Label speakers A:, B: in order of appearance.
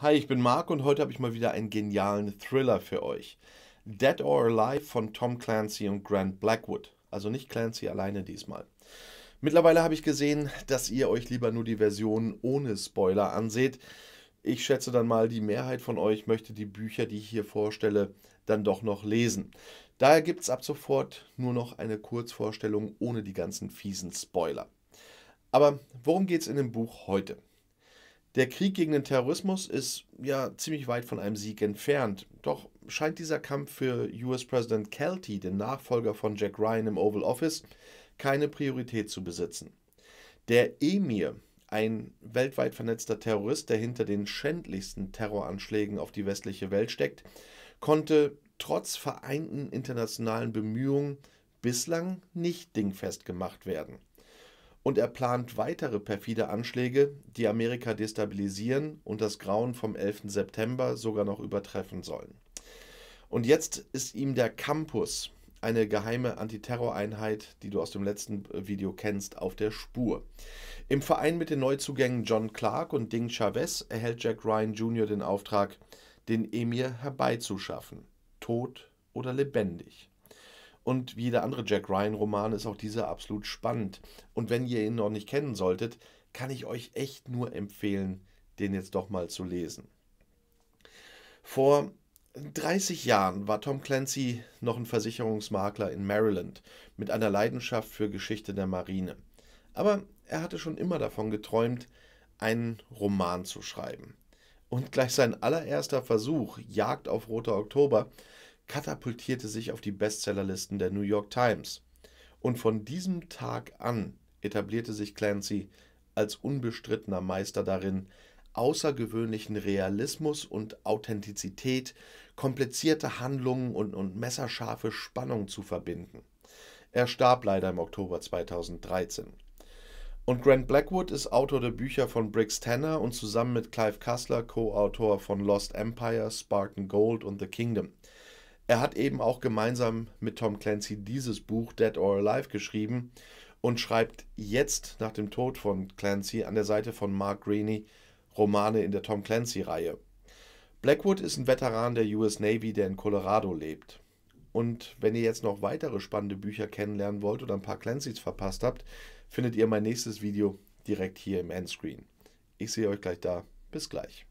A: Hi, ich bin Marc und heute habe ich mal wieder einen genialen Thriller für euch. Dead or Alive von Tom Clancy und Grant Blackwood. Also nicht Clancy alleine diesmal. Mittlerweile habe ich gesehen, dass ihr euch lieber nur die Version ohne Spoiler anseht. Ich schätze dann mal, die Mehrheit von euch möchte die Bücher, die ich hier vorstelle, dann doch noch lesen. Daher gibt es ab sofort nur noch eine Kurzvorstellung ohne die ganzen fiesen Spoiler. Aber worum geht es in dem Buch heute? Der Krieg gegen den Terrorismus ist ja ziemlich weit von einem Sieg entfernt. Doch scheint dieser Kampf für US-Präsident Kelty, den Nachfolger von Jack Ryan im Oval Office, keine Priorität zu besitzen. Der Emir, ein weltweit vernetzter Terrorist, der hinter den schändlichsten Terroranschlägen auf die westliche Welt steckt, konnte trotz vereinten internationalen Bemühungen bislang nicht dingfest gemacht werden und er plant weitere perfide Anschläge, die Amerika destabilisieren und das Grauen vom 11. September sogar noch übertreffen sollen. Und jetzt ist ihm der Campus, eine geheime Antiterroreinheit, die du aus dem letzten Video kennst, auf der Spur. Im Verein mit den Neuzugängen John Clark und Ding Chavez erhält Jack Ryan Jr. den Auftrag, den Emir herbeizuschaffen, tot oder lebendig. Und wie jeder andere Jack Ryan-Roman ist auch dieser absolut spannend. Und wenn ihr ihn noch nicht kennen solltet, kann ich euch echt nur empfehlen, den jetzt doch mal zu lesen. Vor 30 Jahren war Tom Clancy noch ein Versicherungsmakler in Maryland mit einer Leidenschaft für Geschichte der Marine. Aber er hatte schon immer davon geträumt, einen Roman zu schreiben. Und gleich sein allererster Versuch, Jagd auf Roter Oktober, katapultierte sich auf die Bestsellerlisten der New York Times. Und von diesem Tag an etablierte sich Clancy als unbestrittener Meister darin, außergewöhnlichen Realismus und Authentizität, komplizierte Handlungen und, und messerscharfe Spannung zu verbinden. Er starb leider im Oktober 2013. Und Grant Blackwood ist Autor der Bücher von Briggs Tanner und zusammen mit Clive Cussler Co-Autor von Lost Empire, Spartan Gold und The Kingdom. Er hat eben auch gemeinsam mit Tom Clancy dieses Buch Dead or Alive geschrieben und schreibt jetzt nach dem Tod von Clancy an der Seite von Mark Greene Romane in der Tom Clancy-Reihe. Blackwood ist ein Veteran der US Navy, der in Colorado lebt. Und wenn ihr jetzt noch weitere spannende Bücher kennenlernen wollt oder ein paar Clancy's verpasst habt, findet ihr mein nächstes Video direkt hier im Endscreen. Ich sehe euch gleich da. Bis gleich.